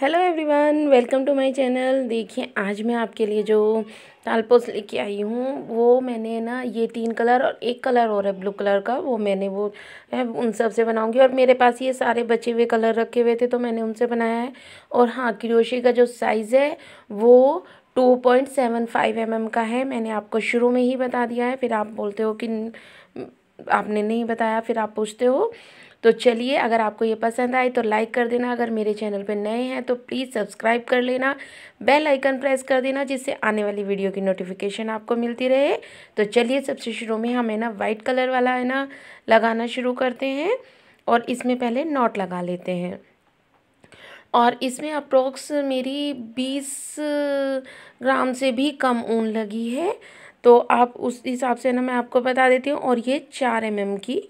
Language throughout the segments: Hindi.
hello everyone welcome to my channel देखिए आज मैं आपके लिए जो तालपोस लेके आई हूँ वो मैंने ना ये तीन कलर और एक कलर और है ब्लू कलर का वो मैंने वो उन सब से बनाऊंगी और मेरे पास ये सारे बचे हुए कलर रखे हुए थे तो मैंने उनसे बनाया है और हाँ क्रोशी का जो साइज़ है वो two point seven five M M का है मैंने आपको शुरू में ही बता दिया है फिर आप बोलते हो कि आपने नहीं बताया फिर आप पूछते हो तो चलिए अगर आपको ये पसंद आए तो लाइक कर देना अगर मेरे चैनल पर नए हैं तो प्लीज़ सब्सक्राइब कर लेना बेल आइकन प्रेस कर देना जिससे आने वाली वीडियो की नोटिफिकेशन आपको मिलती रहे तो चलिए सबसे शुरू में हम है ना वाइट कलर वाला है ना लगाना शुरू करते हैं और इसमें पहले नॉट लगा लेते हैं और इसमें अप्रोक्स मेरी बीस ग्राम से भी कम ऊन लगी है तो आप उस हिसाब से ना मैं आपको बता देती हूँ और ये चार एम mm की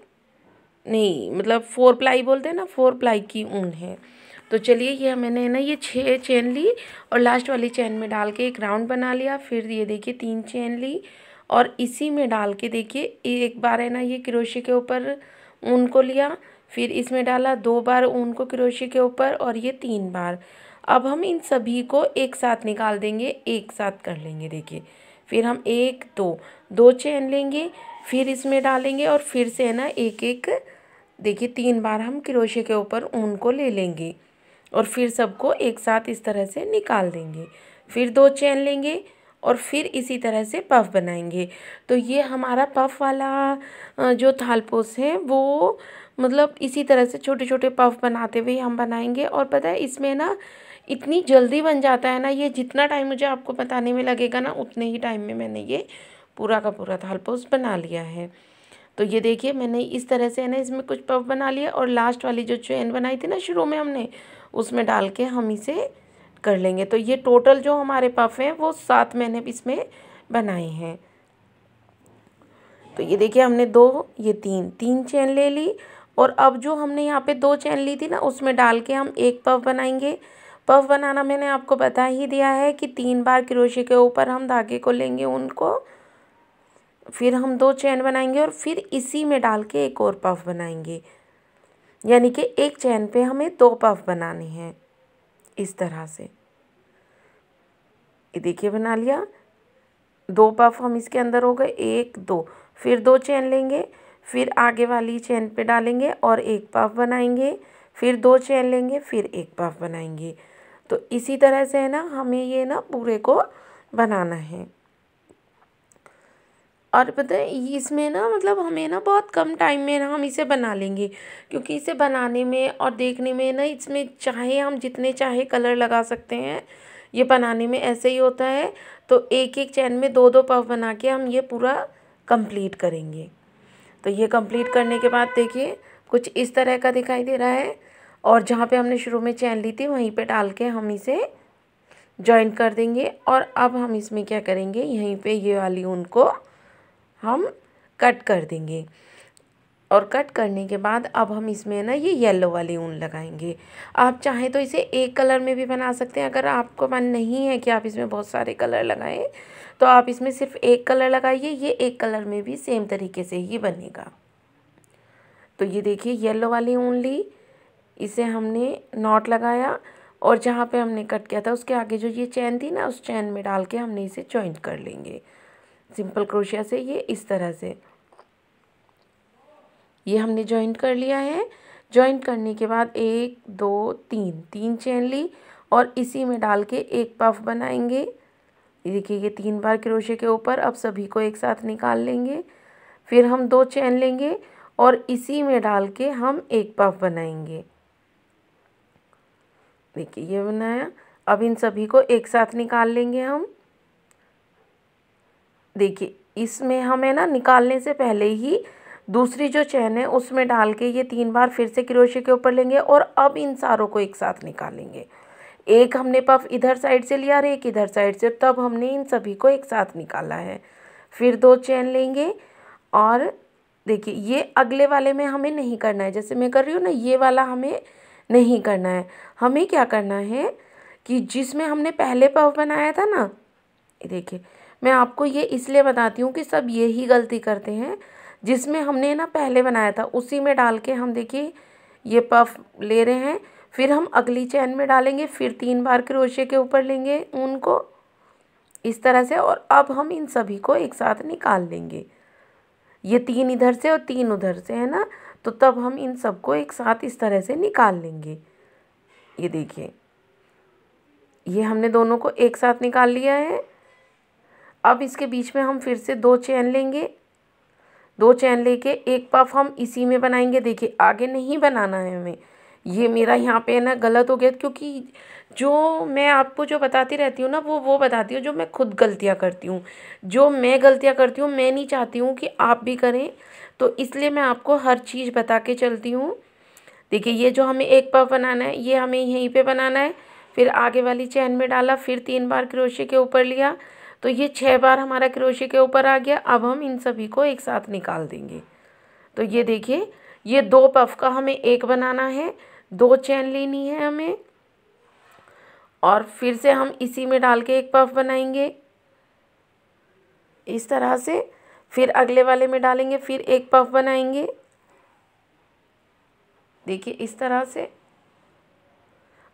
नहीं मतलब फोर प्लाई बोलते हैं ना फोर प्लाई की ऊन है तो चलिए ये मैंने ना ये छः चेन ली और लास्ट वाली चेन में डाल के एक राउंड बना लिया फिर ये देखिए तीन चेन ली और इसी में डाल के देखिए एक बार है ना ये क्रोशे के ऊपर ऊन को लिया फिर इसमें डाला दो बार ऊन को क्रोशी के ऊपर और ये तीन बार अब हम इन सभी को एक साथ निकाल देंगे एक साथ कर लेंगे देखिए फिर हम एक दो दो चेन लेंगे फिर इसमें डालेंगे और फिर से है ना एक एक देखिए तीन बार हम क्रोशे के ऊपर ऊन को ले लेंगे और फिर सबको एक साथ इस तरह से निकाल देंगे फिर दो चैन लेंगे और फिर इसी तरह से पफ बनाएंगे तो ये हमारा पफ वाला जो थालपोस है वो मतलब इसी तरह से छोटे छोटे पफ बनाते हुए हम बनाएंगे और पता है इसमें ना इतनी जल्दी बन जाता है ना ये जितना टाइम मुझे आपको बताने में लगेगा ना उतने ही टाइम में मैंने ये पूरा का पूरा थालपोस बना लिया है तो ये देखिए मैंने इस तरह से है ना इसमें कुछ पफ बना लिया और लास्ट वाली जो चेन बनाई थी ना शुरू में हमने उसमें डाल के हम इसे कर लेंगे तो ये टोटल जो हमारे पफ हैं वो सात मैंने इसमें बनाए हैं तो ये देखिए हमने दो ये तीन तीन चेन ले ली और अब जो हमने यहाँ पे दो चैन ली थी ना उसमें डाल के हम एक पफ बनाएंगे पफ बनाना मैंने आपको बता ही दिया है कि तीन बार क्रोशे के ऊपर हम धागे को लेंगे उनको फिर हम दो चैन बनाएंगे और फिर इसी में डाल के एक और पफ बनाएंगे यानी कि एक चैन पे हमें दो पफ बनाने हैं इस तरह से ये देखिए बना लिया दो पफ हम इसके अंदर हो गए एक दो फिर दो चैन लेंगे फिर आगे वाली चैन पे डालेंगे और एक पफ बनाएंगे फिर दो चैन लेंगे फिर एक पफ बनाएंगे तो इसी तरह से है ना हमें ये ना पूरे को बनाना है और पता है इसमें ना मतलब हमें ना बहुत कम टाइम में ना हम इसे बना लेंगे क्योंकि इसे बनाने में और देखने में ना इसमें चाहे हम जितने चाहे कलर लगा सकते हैं ये बनाने में ऐसे ही होता है तो एक एक चैन में दो दो पफ बना के हम ये पूरा कंप्लीट करेंगे तो ये कंप्लीट करने के बाद देखिए कुछ इस तरह का दिखाई दे रहा है और जहाँ पे हमने शुरू में चैन ली थी वहीं पे डाल के हम इसे जॉइन कर देंगे और अब हम इसमें क्या करेंगे यहीं पे ये वाली उनको हम कट कर देंगे और कट करने के बाद अब हम इसमें ना ये येलो वाली ऊन लगाएंगे आप चाहें तो इसे एक कलर में भी बना सकते हैं अगर आपको मन नहीं है कि आप इसमें बहुत सारे कलर लगाएं तो आप इसमें सिर्फ एक कलर लगाइए ये एक कलर में भी सेम तरीके से ही बनेगा तो ये देखिए येलो वाली ऊन ली इसे हमने नॉट लगाया और जहाँ पे हमने कट किया था उसके आगे जो ये चैन थी ना उस चैन में डाल के हमने इसे जॉइंट कर लेंगे सिंपल क्रोशिया से ये इस तरह से ये हमने जॉइंट कर लिया है जॉइंट करने के बाद एक दो तीन तीन चेन ली और इसी में डाल के एक पफ बनाएंगे ये देखिए ये तीन बार क्रोशे के ऊपर अब सभी को एक साथ निकाल लेंगे फिर हम दो चैन लेंगे और इसी में डाल के हम एक पफ बनाएंगे देखिए ये बनाया अब इन सभी को एक साथ निकाल लेंगे हम देखिए इसमें हमें ना निकालने से पहले ही दूसरी जो चैन है उसमें डाल के ये तीन बार फिर से क्रोशे के ऊपर लेंगे और अब इन सारों को एक साथ निकालेंगे एक हमने पफ इधर साइड से लिया और एक इधर साइड से तब हमने इन सभी को एक साथ निकाला है फिर दो चैन लेंगे और देखिए ये अगले वाले में हमें नहीं करना है जैसे मैं कर रही हूँ ना ये वाला हमें नहीं करना है हमें क्या करना है कि जिसमें हमने पहले पफ बनाया था ना देखिए मैं आपको ये इसलिए बताती हूँ कि सब यही गलती करते हैं जिसमें हमने ना पहले बनाया था उसी में डाल के हम देखिए ये पफ ले रहे हैं फिर हम अगली चैन में डालेंगे फिर तीन बार क्रोशे के ऊपर लेंगे ऊन को इस तरह से और अब हम इन सभी को एक साथ निकाल लेंगे ये तीन इधर से और तीन उधर से है ना तो तब हम इन सबको एक साथ इस तरह से निकाल लेंगे ये देखिए ये हमने दोनों को एक साथ निकाल लिया है अब इसके बीच में हम फिर से दो चैन लेंगे दो चैन लेके एक पफ हम इसी में बनाएंगे देखिए आगे नहीं बनाना है हमें ये मेरा यहाँ पे ना गलत हो गया क्योंकि जो मैं आपको जो बताती रहती हूँ ना वो वो बताती हूँ जो मैं खुद गलतियाँ करती हूँ जो मैं गलतियाँ करती हूँ मैं नहीं चाहती हूँ कि आप भी करें तो इसलिए मैं आपको हर चीज़ बता के चलती हूँ देखिए ये जो हमें एक पफ बनाना है ये हमें यहीं पर बनाना है फिर आगे वाली चैन में डाला फिर तीन बार क्रोशे के ऊपर लिया तो ये छः बार हमारा क्रोशे के ऊपर आ गया अब हम इन सभी को एक साथ निकाल देंगे तो ये देखिए ये दो पफ का हमें एक बनाना है दो चैन लेनी है हमें और फिर से हम इसी में डाल के एक पफ बनाएंगे इस तरह से फिर अगले वाले में डालेंगे फिर एक पफ बनाएंगे देखिए इस तरह से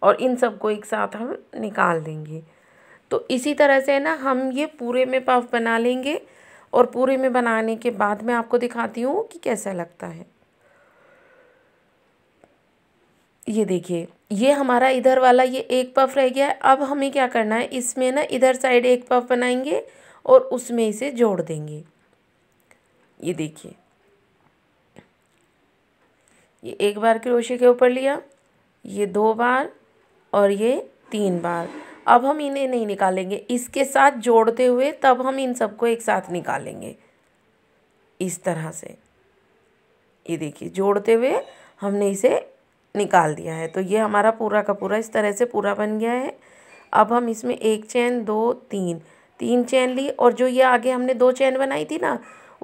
और इन सबको एक साथ हम निकाल देंगे तो इसी तरह से है ना हम ये पूरे में पफ बना लेंगे और पूरे में बनाने के बाद मैं आपको दिखाती हूँ कि कैसा लगता है ये देखिए ये हमारा इधर वाला ये एक पफ रह गया है अब हमें क्या करना है इसमें ना इधर साइड एक पफ बनाएंगे और उसमें इसे जोड़ देंगे ये देखिए ये एक बार क्रोशे के ऊपर लिया ये दो बार और ये तीन बार अब हम इन्हें नहीं निकालेंगे इसके साथ जोड़ते हुए तब हम इन सबको एक साथ निकालेंगे इस तरह से ये देखिए जोड़ते हुए हमने इसे निकाल दिया है तो ये हमारा पूरा का पूरा इस तरह से पूरा बन गया है अब हम इसमें एक चैन दो तीन तीन चैन ली और जो ये आगे हमने दो चैन बनाई थी ना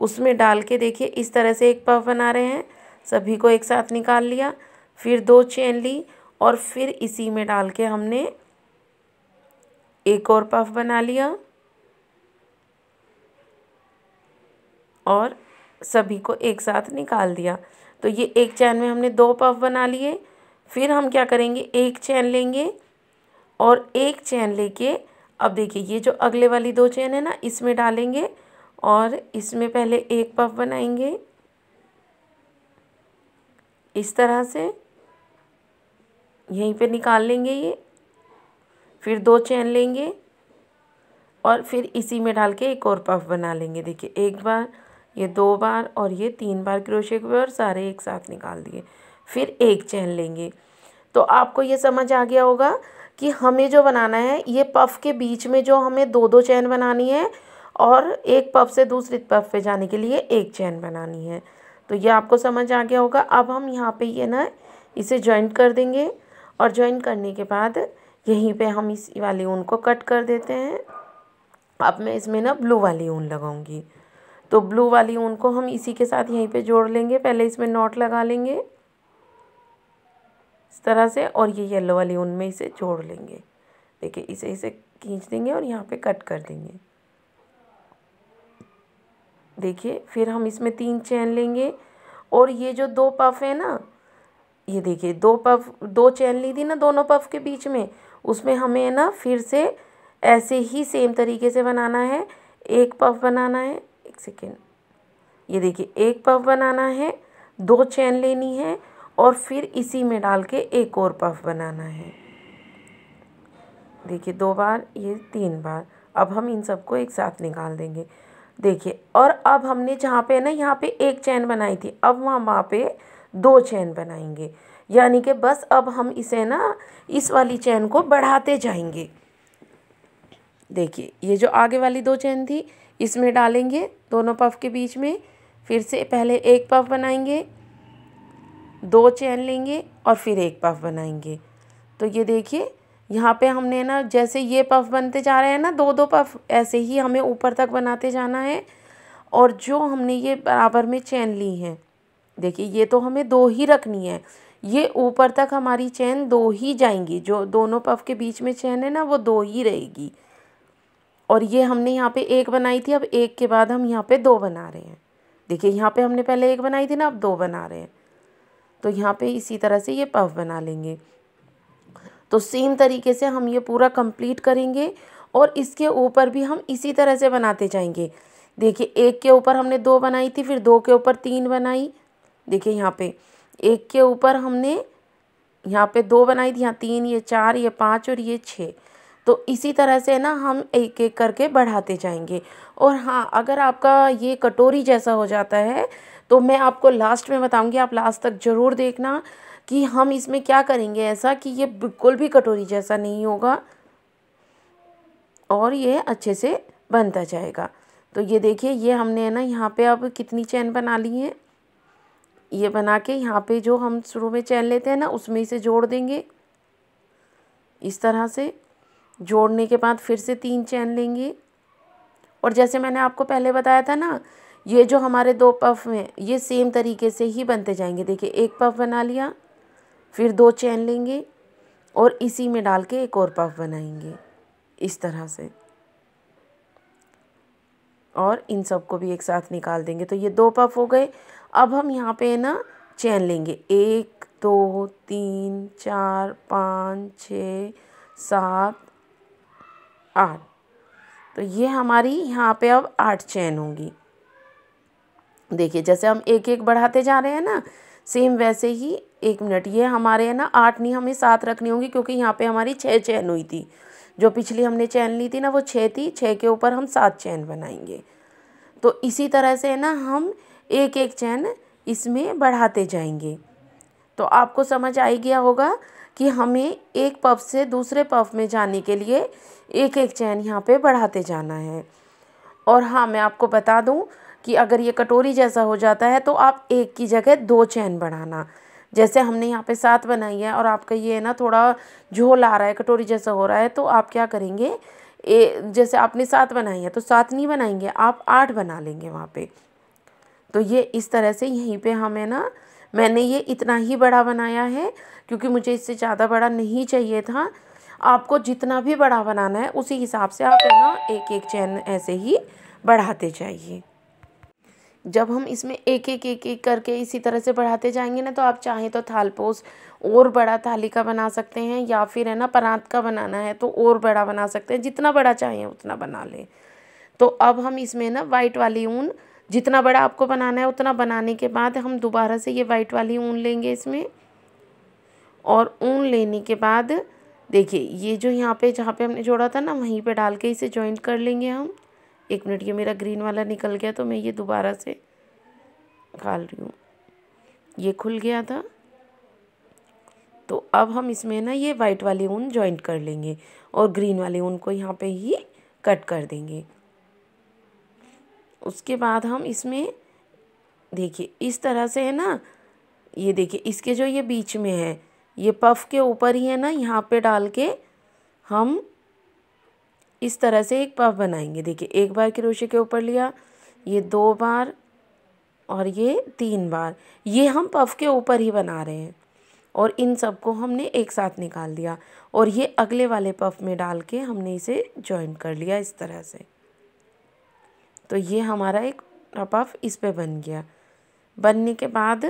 उसमें डाल के देखिए इस तरह से एक पफ बना रहे हैं सभी को एक साथ निकाल लिया फिर दो चैन ली और फिर इसी में डाल के हमने एक और पफ बना लिया और सभी को एक साथ निकाल दिया तो ये एक चैन में हमने दो पफ बना लिए फिर हम क्या करेंगे एक चैन लेंगे और एक चैन लेके अब देखिए ये जो अगले वाली दो चैन है ना इसमें डालेंगे और इसमें पहले एक पफ बनाएंगे इस तरह से यहीं पे निकाल लेंगे ये फिर दो चैन लेंगे और फिर इसी में डाल के एक और पफ बना लेंगे देखिए एक बार ये दो बार और ये तीन बार क्रोशे हुए और सारे एक साथ निकाल दिए फिर एक चैन लेंगे तो आपको ये समझ आ गया होगा कि हमें जो बनाना है ये पफ के बीच में जो हमें दो दो चैन बनानी है और एक पफ से दूसरे पफ पे जाने के लिए एक चैन बनानी है तो ये आपको समझ आ गया होगा अब हम यहाँ पे ये ना इसे ज्वाइंट कर देंगे और ज्वाइन करने के बाद यहीं पे हम इस वाली ऊन को कट कर देते हैं अब मैं इसमें ना ब्लू वाली ऊन लगाऊंगी तो ब्लू वाली ऊन को हम इसी के साथ यहीं पे जोड़ लेंगे पहले इसमें नॉट लगा लेंगे इस तरह से और ये येलो वाली ऊन में इसे जोड़ लेंगे देखिए इसे इसे खींच देंगे और यहाँ पे कट कर देंगे देखिए फिर हम इसमें तीन चैन लेंगे और ये जो दो पफ है ना ये देखिए दो पफ दो चैन ली थी ना दोनों पफ के बीच में उसमें हमें है ना फिर से ऐसे ही सेम तरीके से बनाना है एक पफ बनाना है एक सेकेंड ये देखिए एक पफ बनाना है दो चैन लेनी है और फिर इसी में डाल के एक और पफ बनाना है देखिए दो बार ये तीन बार अब हम इन सबको एक साथ निकाल देंगे देखिए और अब हमने जहाँ पे ना यहाँ पे एक चैन बनाई थी अब वहाँ वहाँ पे दो चैन बनाएंगे यानी कि बस अब हम इसे ना इस वाली चैन को बढ़ाते जाएंगे देखिए ये जो आगे वाली दो चैन थी इसमें डालेंगे दोनों पफ के बीच में फिर से पहले एक पफ बनाएंगे दो चैन लेंगे और फिर एक पफ बनाएंगे तो ये देखिए यहाँ पे हमने ना जैसे ये पफ बनते जा रहे हैं ना दो दो पफ ऐसे ही हमें ऊपर तक बनाते जाना है और जो हमने ये बराबर में चैन ली हैं देखिए ये तो हमें दो ही रखनी है ये ऊपर तक हमारी चैन दो ही जाएंगी जो दोनों पफ के बीच में चैन है ना वो दो ही रहेगी और ये हमने यहाँ पे एक बनाई थी अब एक के बाद हम यहाँ पे दो बना रहे हैं देखिए यहाँ पे हमने पहले एक बनाई थी ना अब दो बना रहे हैं तो यहाँ पे इसी तरह से ये पफ बना लेंगे तो सेम तरीके से हम ये पूरा कंप्लीट करेंगे और इसके ऊपर भी हम इसी तरह से बनाते जाएंगे देखिए एक के ऊपर हमने दो बनाई थी फिर दो के ऊपर तीन बनाई देखिए यहाँ पे एक के ऊपर हमने यहाँ पे दो बनाई थी यहाँ तीन ये चार ये पाँच और ये छः तो इसी तरह से ना हम एक एक करके बढ़ाते जाएंगे और हाँ अगर आपका ये कटोरी जैसा हो जाता है तो मैं आपको लास्ट में बताऊंगी आप लास्ट तक ज़रूर देखना कि हम इसमें क्या करेंगे ऐसा कि ये बिल्कुल भी कटोरी जैसा नहीं होगा और ये अच्छे से बनता जाएगा तो ये देखिए ये हमने है ना यहाँ पे अब कितनी चैन बना ली है ये बना के यहाँ पे जो हम शुरू में चैन लेते हैं ना उसमें इसे जोड़ देंगे इस तरह से जोड़ने के बाद फिर से तीन चैन लेंगे और जैसे मैंने आपको पहले बताया था ना ये जो हमारे दो पफ हैं ये सेम तरीके से ही बनते जाएंगे देखिए एक पफ बना लिया फिर दो चैन लेंगे और इसी में डाल के एक और पफ बनाएंगे इस तरह से और इन सबको भी एक साथ निकाल देंगे तो ये दो पफ हो गए अब हम यहाँ पे ना चैन लेंगे एक दो तीन चार पाँच छ सात आठ तो ये हमारी यहाँ पे अब आठ चैन होंगी देखिए जैसे हम एक एक बढ़ाते जा रहे हैं ना सेम वैसे ही एक मिनट ये हमारे है ना आठ नहीं हमें सात रखनी होगी क्योंकि यहाँ पे हमारी छः चैन हुई थी जो पिछली हमने चैन ली थी ना वो छः थी छः के ऊपर हम सात चैन बनाएंगे तो इसी तरह से है ना हम एक एक चैन इसमें बढ़ाते जाएंगे तो आपको समझ आ गया होगा कि हमें एक पफ से दूसरे पफ में जाने के लिए एक एक चैन यहाँ पे बढ़ाते जाना है और हाँ मैं आपको बता दूँ कि अगर ये कटोरी जैसा हो जाता है तो आप एक की जगह दो चैन बढ़ाना जैसे हमने यहाँ पे सात बनाई है और आपका ये है ना थोड़ा झोल आ रहा है कटोरी जैसा हो रहा है तो आप क्या करेंगे ए, जैसे आपने सात बनाई है तो सात नहीं बनाएंगे आप आठ बना लेंगे वहाँ पर तो ये इस तरह से यहीं पे हमें ना मैंने ये इतना ही बड़ा बनाया है क्योंकि मुझे इससे ज़्यादा बड़ा नहीं चाहिए था आपको जितना भी बड़ा बनाना है उसी हिसाब से आप है ना एक एक चैन ऐसे ही बढ़ाते जाइए जब हम इसमें एक एक एक एक करके इसी तरह से बढ़ाते जाएंगे ना तो आप चाहें तो थालपोस और बड़ा थाली का बना सकते हैं या फिर है ना परात का बनाना है तो और बड़ा बना सकते हैं जितना बड़ा चाहें उतना बना लें तो अब हम इसमें ना वाइट वाली ऊन जितना बड़ा आपको बनाना है उतना बनाने के बाद हम दोबारा से ये वाइट वाली ऊन लेंगे इसमें और ऊन लेने के बाद देखिए ये जो यहाँ पे जहाँ पे हमने जोड़ा था ना वहीं पे डाल के इसे जॉइंट कर लेंगे हम एक मिनट ये मेरा ग्रीन वाला निकल गया तो मैं ये दोबारा से निकाल रही हूँ ये खुल गया था तो अब हम इसमें ना ये वाइट वाली ऊन जॉइंट कर लेंगे और ग्रीन वाली ऊन को यहाँ पे ही कट कर देंगे उसके बाद हम इसमें देखिए इस तरह से है ना ये देखिए इसके जो ये बीच में है ये पफ के ऊपर ही है ना यहाँ पे डाल के हम इस तरह से एक पफ बनाएंगे देखिए एक बार क्रोशे के ऊपर लिया ये दो बार और ये तीन बार ये हम पफ के ऊपर ही बना रहे हैं और इन सबको हमने एक साथ निकाल दिया और ये अगले वाले पफ में डाल के हमने इसे जॉइन कर लिया इस तरह से तो ये हमारा एक टॉप ऑफ इस पर बन गया बनने के बाद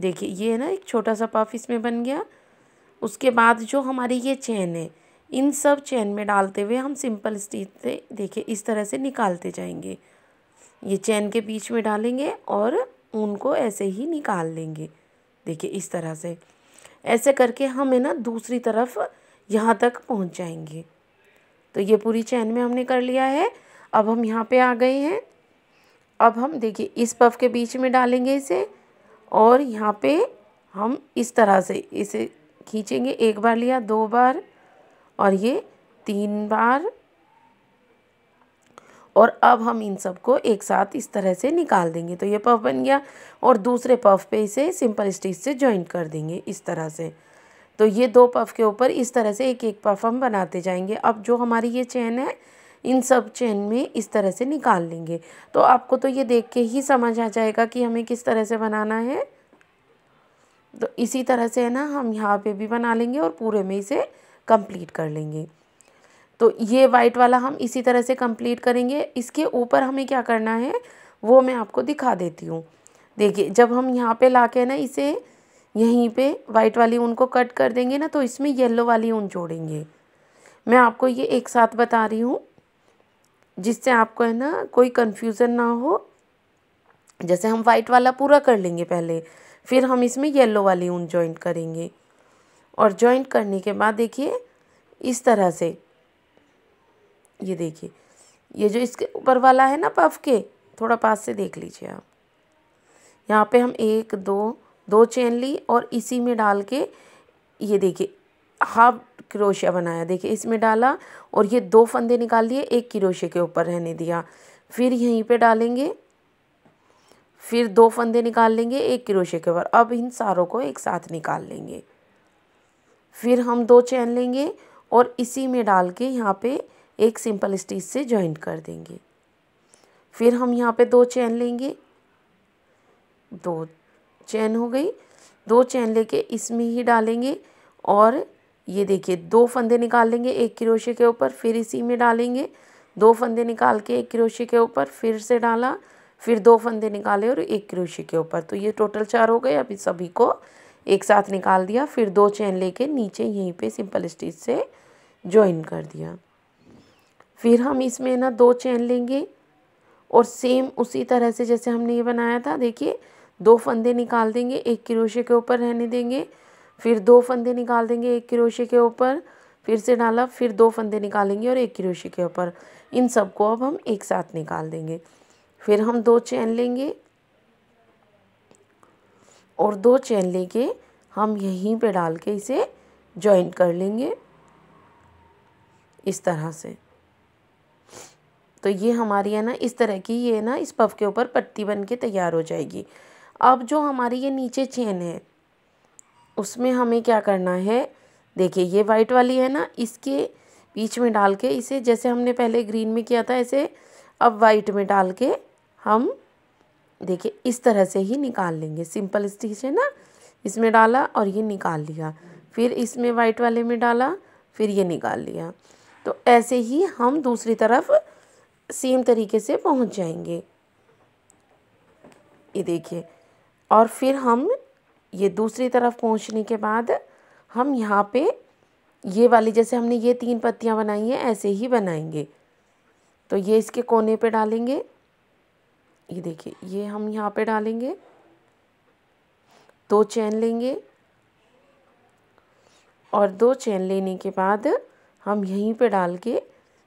देखिए ये है ना एक छोटा सा पफ इसमें बन गया उसके बाद जो हमारी ये चैन है इन सब चैन में डालते हुए हम सिंपल स्टिच से देखिए इस तरह से निकालते जाएंगे ये चैन के बीच में डालेंगे और ऊन को ऐसे ही निकाल लेंगे देखिए इस तरह से ऐसे करके हम है ना दूसरी तरफ यहाँ तक पहुँच जाएंगे तो ये पूरी चैन में हमने कर लिया है अब हम यहाँ पे आ गए हैं अब हम देखिए इस पफ के बीच में डालेंगे इसे और यहाँ पे हम इस तरह से इसे खींचेंगे एक बार लिया दो बार और ये तीन बार और अब हम इन सबको एक साथ इस तरह से निकाल देंगे तो ये पफ बन गया और दूसरे पफ पे इसे सिंपल स्टिच से ज्वाइंट कर देंगे इस तरह से तो ये दो पफ के ऊपर इस तरह से एक एक पफ हम बनाते जाएंगे अब जो हमारी ये चेन है इन सब चेन में इस तरह से निकाल लेंगे तो आपको तो ये देख के ही समझ आ जाएगा कि हमें किस तरह से बनाना है तो इसी तरह से है ना हम यहाँ पे भी बना लेंगे और पूरे में इसे कंप्लीट कर लेंगे तो ये वाइट वाला हम इसी तरह से कंप्लीट करेंगे इसके ऊपर हमें क्या करना है वो मैं आपको दिखा देती हूँ देखिए जब हम यहाँ पे ला के ना इसे यहीं पे वाइट वाली ऊन को कट कर देंगे ना तो इसमें येलो वाली ऊन जोड़ेंगे मैं आपको ये एक साथ बता रही हूँ जिससे आपको है ना कोई कन्फ्यूज़न ना हो जैसे हम वाइट वाला पूरा कर लेंगे पहले फिर हम इसमें येलो वाली ऊन जॉइंट करेंगे और जॉइंट करने के बाद देखिए इस तरह से ये देखिए ये जो इसके ऊपर वाला है ना पफ के थोड़ा पास से देख लीजिए आप यहाँ पे हम एक दो दो चेन ली और इसी में डाल के ये देखिए हाफ क्रोशिया बनाया देखिए इसमें डाला और ये दो फंदे निकाल लिए एक क्रोशिया के ऊपर रहने दिया फिर यहीं पे डालेंगे फिर दो फंदे निकाल लेंगे एक क्रोशिया के ऊपर अब इन सारों को एक साथ निकाल लेंगे फिर हम दो चैन लेंगे और इसी में डाल के यहाँ पर एक सिंपल स्टिच से ज्वाइंट कर देंगे फिर हम यहाँ पर दो चैन लेंगे दो चैन हो गई दो चैन लेके इसमें ही डालेंगे और ये देखिए दो फंदे निकाल लेंगे एक क्रोशे के ऊपर फिर इसी में डालेंगे दो फंदे निकाल के एक क्रोशे के ऊपर फिर से डाला फिर दो फंदे निकाले और एक क्रोशे के ऊपर तो ये टोटल चार हो गए अभी सभी को एक साथ निकाल दिया फिर दो चैन लेके नीचे यहीं पे सिंपल स्टिच से ज्वाइन कर दिया फिर हम इसमें ना दो चैन लेंगे और सेम उसी तरह से जैसे हमने ये बनाया था देखिए दो फंदे निकाल देंगे एक क्रोशे के ऊपर रहने देंगे फिर दो फंदे निकाल देंगे एक क्रोशे के ऊपर फिर से डाला फिर दो फंदे निकालेंगे और एक क्रोशे के ऊपर इन सबको अब हम एक साथ निकाल देंगे फिर हम दो चैन लेंगे और दो चैन लेके हम यहीं पे डाल के इसे जॉइन कर लेंगे इस तरह से तो ये हमारी है ना इस तरह की ये ना इस पफ के ऊपर पट्टी बन के तैयार हो जाएगी अब जो हमारी ये नीचे चेन है उसमें हमें क्या करना है देखिए ये वाइट वाली है ना इसके बीच में डाल के इसे जैसे हमने पहले ग्रीन में किया था ऐसे अब वाइट में डाल के हम देखिए इस तरह से ही निकाल लेंगे सिंपल स्टिच है ना इसमें डाला और ये निकाल लिया फिर इसमें वाइट वाले में डाला फिर ये निकाल लिया तो ऐसे ही हम दूसरी तरफ सेम तरीके से पहुंच जाएंगे ये देखिए और फिर हम ये दूसरी तरफ पहुंचने के बाद हम यहाँ पे ये वाली जैसे हमने ये तीन पत्तियाँ बनाई हैं ऐसे ही बनाएंगे तो ये इसके कोने पे डालेंगे ये देखिए ये हम यहाँ पे डालेंगे दो चैन लेंगे और दो चैन लेने के बाद हम यहीं पे डाल के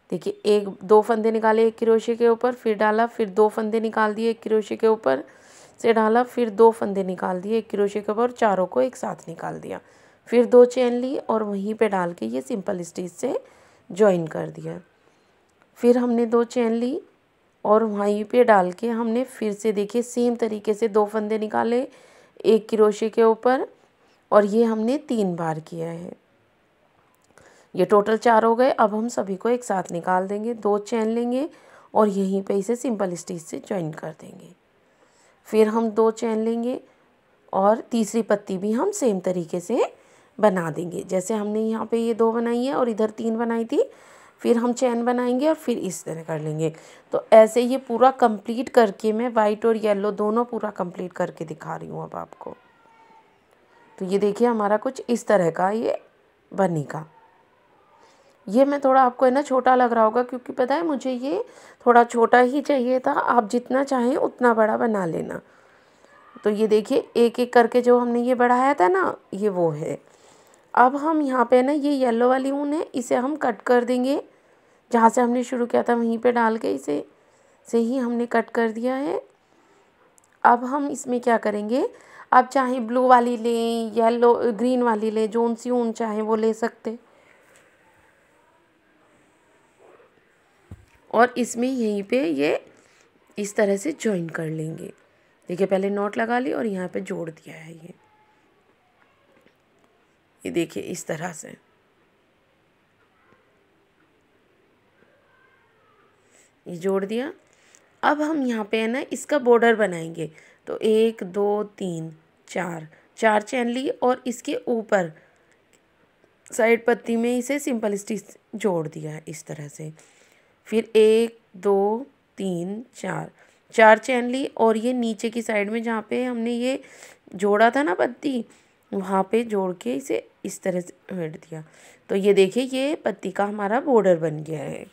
देखिए एक दो फंदे निकाले एक क्रोशे के ऊपर फिर डाला फिर दो फंदे निकाल दिए एक क्रोशे के ऊपर से डाला फिर दो फंदे निकाल दिए एक क्रोशे के ऊपर चारों को एक साथ निकाल दिया फिर दो चैन ली और वहीं पे डाल के ये सिंपल स्टिच से ज्वाइन कर दिया फिर हमने दो चैन ली और वहीं पे डाल के हमने फिर से देखिए सेम तरीके से दो फंदे निकाले एक क्रोशे के ऊपर और ये हमने तीन बार किया है ये टोटल चार हो गए अब हम सभी को एक साथ निकाल देंगे दो चैन लेंगे और यहीं पे इसे सिंपल स्टिच से ज्वाइन कर देंगे फिर हम दो चैन लेंगे और तीसरी पत्ती भी हम सेम तरीके से बना देंगे जैसे हमने यहाँ पे ये दो बनाई है और इधर तीन बनाई थी फिर हम चैन बनाएंगे और फिर इस तरह कर लेंगे तो ऐसे ये पूरा कंप्लीट करके मैं वाइट और येलो दोनों पूरा कंप्लीट करके दिखा रही हूँ अब आपको तो ये देखिए हमारा कुछ इस तरह का ये बनेगा ये मैं थोड़ा आपको है ना छोटा लग रहा होगा क्योंकि पता है मुझे ये थोड़ा छोटा ही चाहिए था आप जितना चाहें उतना बड़ा बना लेना तो ये देखिए एक एक करके जो हमने ये बढ़ाया था ना ये वो है अब हम यहाँ पे ना ये येलो वाली ऊन है इसे हम कट कर देंगे जहाँ से हमने शुरू किया था वहीं पे डाल के इसे से ही हमने कट कर दिया है अब हम इसमें क्या करेंगे आप चाहे ब्लू वाली लें येलो ग्रीन वाली लें जो सी ऊन चाहें वो ले सकते और इसमें यहीं पे ये इस तरह से ज्वाइन कर लेंगे देखिए पहले नॉट लगा ली और यहाँ पे जोड़ दिया है ये ये देखिए इस तरह से ये जोड़ दिया अब हम यहाँ पे है ना इसका बॉर्डर बनाएंगे तो एक दो तीन चार चार चैन ली और इसके ऊपर साइड पत्ती में इसे सिंपल स्टिच जोड़ दिया इस तरह से फिर एक दो तीन चार चार चैन ली और ये नीचे की साइड में जहाँ पे हमने ये जोड़ा था ना पत्ती वहाँ पे जोड़ के इसे इस तरह से हट दिया तो ये देखिए ये पत्ती का हमारा बॉर्डर बन गया है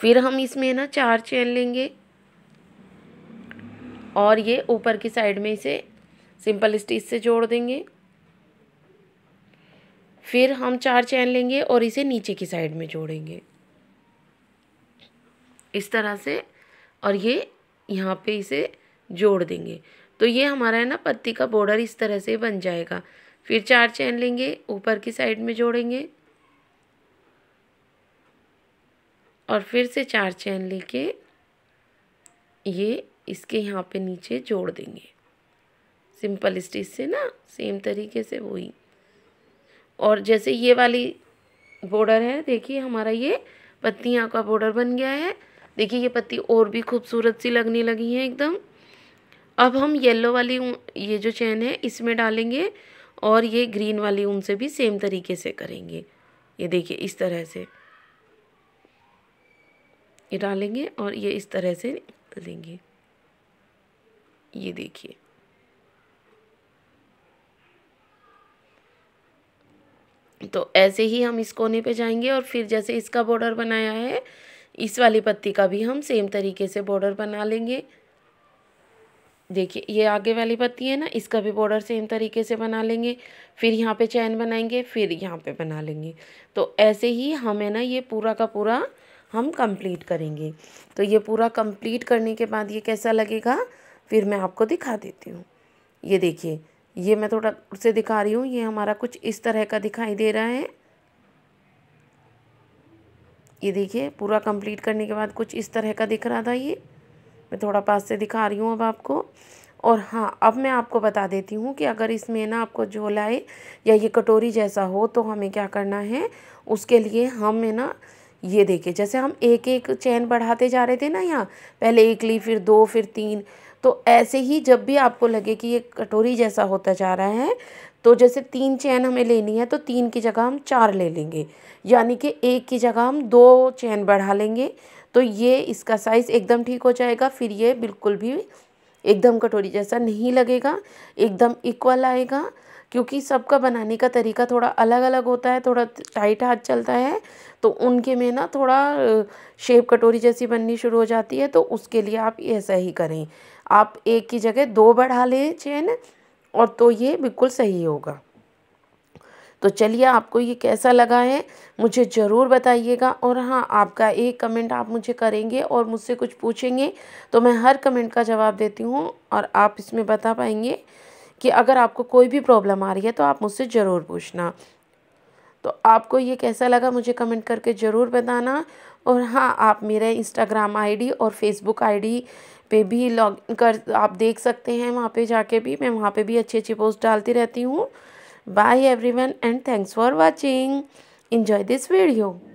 फिर हम इसमें ना चार चैन लेंगे और ये ऊपर की साइड में इसे सिंपल स्टिच से जोड़ देंगे फिर हम चार चैन लेंगे और इसे नीचे की साइड में जोड़ेंगे इस तरह से और ये यहाँ पे इसे जोड़ देंगे तो ये हमारा है ना पत्ती का बॉर्डर इस तरह से बन जाएगा फिर चार चैन लेंगे ऊपर की साइड में जोड़ेंगे और फिर से चार चैन लेके ये इसके यहाँ पे नीचे जोड़ देंगे सिंपल स्टिच से ना सेम तरीके से वही और जैसे ये वाली बॉर्डर है देखिए हमारा ये पत्तियाँ का बॉर्डर बन गया है देखिए ये पत्ती और भी खूबसूरत सी लगने लगी है एकदम अब हम येलो वाली ये जो चैन है इसमें डालेंगे और ये ग्रीन वाली ऊन से भी सेम तरीके से करेंगे ये देखिए इस तरह से ये डालेंगे और ये इस तरह से लेंगे ये देखिए तो ऐसे ही हम इस कोने पे जाएंगे और फिर जैसे इसका बॉर्डर बनाया है इस वाली पत्ती का भी हम सेम तरीके से बॉर्डर बना लेंगे देखिए ये आगे वाली पत्ती है ना इसका भी बॉर्डर सेम तरीके से बना लेंगे फिर यहाँ पे चैन बनाएंगे फिर यहाँ पे बना लेंगे तो ऐसे ही हमें ना ये पूरा का पूरा हम कंप्लीट करेंगे तो ये पूरा कंप्लीट करने के बाद ये कैसा लगेगा फिर मैं आपको दिखा देती हूँ ये देखिए ये मैं थोड़ा उसे दिखा रही हूँ ये हमारा कुछ इस तरह का दिखाई दे रहा है ये देखिए पूरा कंप्लीट करने के बाद कुछ इस तरह का दिख रहा था ये मैं थोड़ा पास से दिखा रही हूँ अब आपको और हाँ अब मैं आपको बता देती हूँ कि अगर इसमें ना आपको झोलाए या ये कटोरी जैसा हो तो हमें क्या करना है उसके लिए हमें ना ये देखिए जैसे हम एक एक चैन बढ़ाते जा रहे थे ना यहाँ पहले एक ली फिर दो फिर तीन तो ऐसे ही जब भी आपको लगे कि ये कटोरी जैसा होता जा रहा है तो जैसे तीन चैन हमें लेनी है तो तीन की जगह हम चार ले लेंगे यानी कि एक की जगह हम दो चैन बढ़ा लेंगे तो ये इसका साइज़ एकदम ठीक हो जाएगा फिर ये बिल्कुल भी एकदम कटोरी जैसा नहीं लगेगा एकदम इक्वल आएगा क्योंकि सबका बनाने का तरीका थोड़ा अलग अलग होता है थोड़ा टाइट हाथ चलता है तो उनके में ना थोड़ा शेप कटोरी जैसी बननी शुरू हो जाती है तो उसके लिए आप ऐसा ही करें आप एक की जगह दो बढ़ा लें चैन और तो ये बिल्कुल सही होगा तो चलिए आपको ये कैसा लगा है मुझे ज़रूर बताइएगा और हाँ आपका एक कमेंट आप मुझे करेंगे और मुझसे कुछ पूछेंगे तो मैं हर कमेंट का जवाब देती हूँ और आप इसमें बता पाएंगे कि अगर आपको कोई भी प्रॉब्लम आ रही है तो आप मुझसे ज़रूर पूछना तो आपको ये कैसा लगा मुझे कमेंट करके ज़रूर बताना और हाँ आप मेरे इंस्टाग्राम आईडी और फेसबुक आईडी पे भी लॉग कर आप देख सकते हैं वहाँ पे जाके भी मैं वहाँ पे भी अच्छी अच्छी पोस्ट डालती रहती हूँ bye everyone and thanks for watching enjoy this video